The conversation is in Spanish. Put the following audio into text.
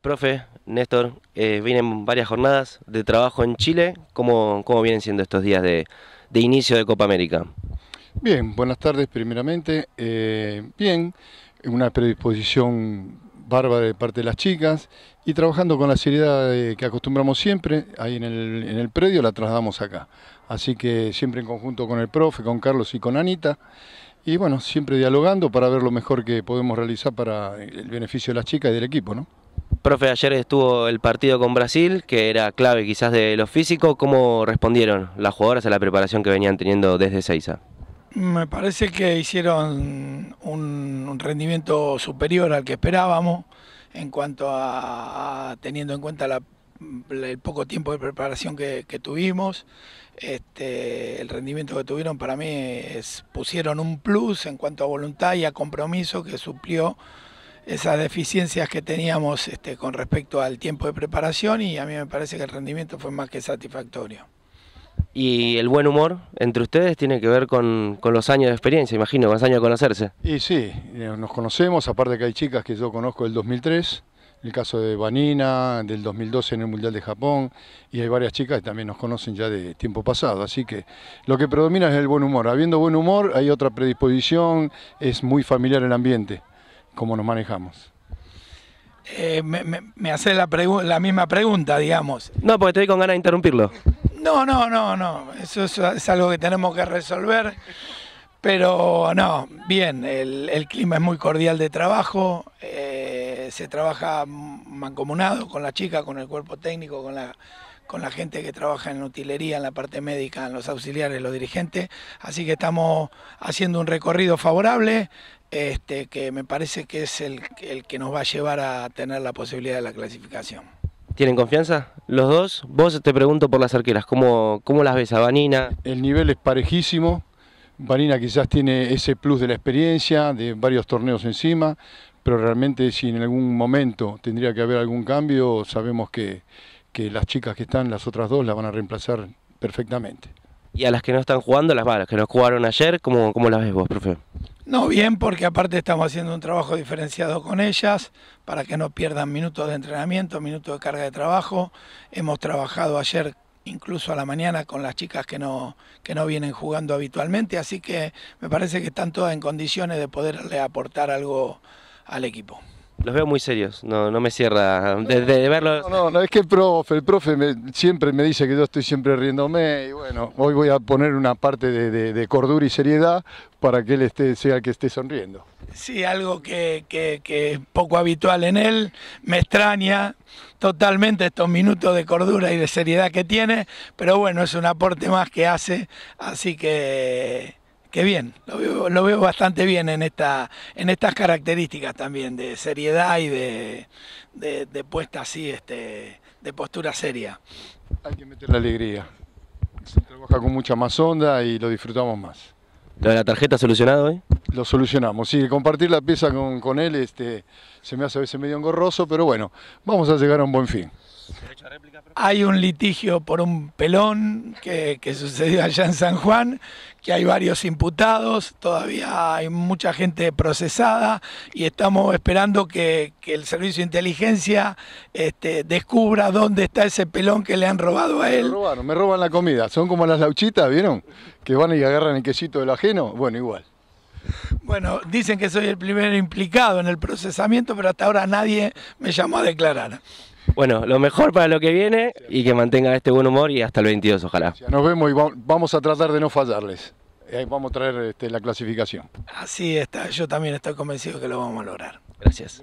Profe, Néstor, eh, vienen varias jornadas de trabajo en Chile. ¿Cómo, cómo vienen siendo estos días de, inicio de Copa América? Bien, buenas tardes primeramente. Eh, bien, una predisposición bárbara de parte de las chicas y trabajando con la seriedad eh, que acostumbramos siempre, ahí en el, en el predio la trasladamos acá. Así que siempre en conjunto con el profe, con Carlos y con Anita y bueno, siempre dialogando para ver lo mejor que podemos realizar para el beneficio de las chicas y del equipo, ¿no? Profe, ayer estuvo el partido con Brasil, que era clave quizás de lo físico. ¿Cómo respondieron las jugadoras a la preparación que venían teniendo desde Seiza? Me parece que hicieron un rendimiento superior al que esperábamos en cuanto a, teniendo en cuenta el poco tiempo de preparación que, tuvimos. Este, el rendimiento que tuvieron para mí es pusieron un plus en cuanto a voluntad y a compromiso que suplió esas deficiencias que teníamos este, con respecto al tiempo de preparación y a mí me parece que el rendimiento fue más que satisfactorio. ¿Y el buen humor entre ustedes tiene que ver con, los años de experiencia, imagino, con los años de conocerse? Y sí, eh, nos conocemos, aparte que hay chicas que yo conozco del 2003, el caso de Vanina, del 2012 en el Mundial de Japón, y hay varias chicas que también nos conocen ya de tiempo pasado, así que lo que predomina es el buen humor. Habiendo buen humor hay otra predisposición, es muy familiar el ambiente cómo nos manejamos. Eh, me, hace la, misma pregunta, digamos. No, porque estoy con ganas de interrumpirlo. No, no, no, no. Eso es, algo que tenemos que resolver. Pero no, bien, el, clima es muy cordial de trabajo. Eh, se trabaja mancomunado con la chica, con el cuerpo técnico, con la, con la gente que trabaja en la utilería, en la parte médica, en los auxiliares, los dirigentes. Así que estamos haciendo un recorrido favorable este, que me parece que es el, el que nos va a llevar a tener la posibilidad de la clasificación. ¿Tienen confianza los dos? Vos te pregunto por las arqueras, ¿cómo, cómo las ves a Vanina? El nivel es parejísimo, Vanina quizás tiene ese plus de la experiencia, de varios torneos encima, pero realmente si en algún momento tendría que haber algún cambio, sabemos que, las chicas que están, las otras dos, las van a reemplazar perfectamente. Y a las que no están jugando, las balas que no jugaron ayer, ¿cómo, cómo las ves vos, profe? No, bien, porque aparte estamos haciendo un trabajo diferenciado con ellas para que no pierdan minutos de entrenamiento, minutos de carga de trabajo. Hemos trabajado ayer incluso a la mañana con las chicas que no, que no vienen jugando habitualmente, así que me parece que están todas en condiciones de poderle aportar algo al equipo. Los veo muy serios, no, no me cierra. Desde de verlos. No, no, no, es que el profe, el profe siempre me dice que yo estoy siempre riéndome y bueno, hoy voy a poner una parte de, cordura y seriedad para que él esté, sea el que esté sonriendo. Sí, algo que es poco habitual en él. Me extraña totalmente estos minutos de cordura y de seriedad que tiene, pero bueno, es un aporte más que hace, así que Qué bien, lo veo, bastante bien en, esta, en estas características también de seriedad y de, puesta así, este, de postura seria. Hay que meter la alegría. Se trabaja con mucha más onda y lo disfrutamos más. la tarjeta solucionado hoy? Lo solucionamos, sí. Compartir la pieza con, él este, se me hace a veces medio engorroso, pero bueno, vamos a llegar a un buen fin. Hay un litigio por un pelón que, sucedió allá en San Juan, que hay varios imputados, todavía hay mucha gente procesada y estamos esperando que, el Servicio de Inteligencia este, descubra dónde está ese pelón que le han robado a él. Me me roban la comida, son como las lauchitas, ¿vieron? Que van y agarran el quesito del ajeno, bueno, igual. Bueno, dicen que soy el primero implicado en el procesamiento, pero hasta ahora nadie me llamó a declarar. Bueno, lo mejor para lo que viene y que mantenga este buen humor y hasta el 22, ojalá. Nos vemos y vamos a tratar de no fallarles. Eh, ahí Vamos a traer este, la clasificación. Así está, yo también estoy convencido que lo vamos a lograr. Gracias.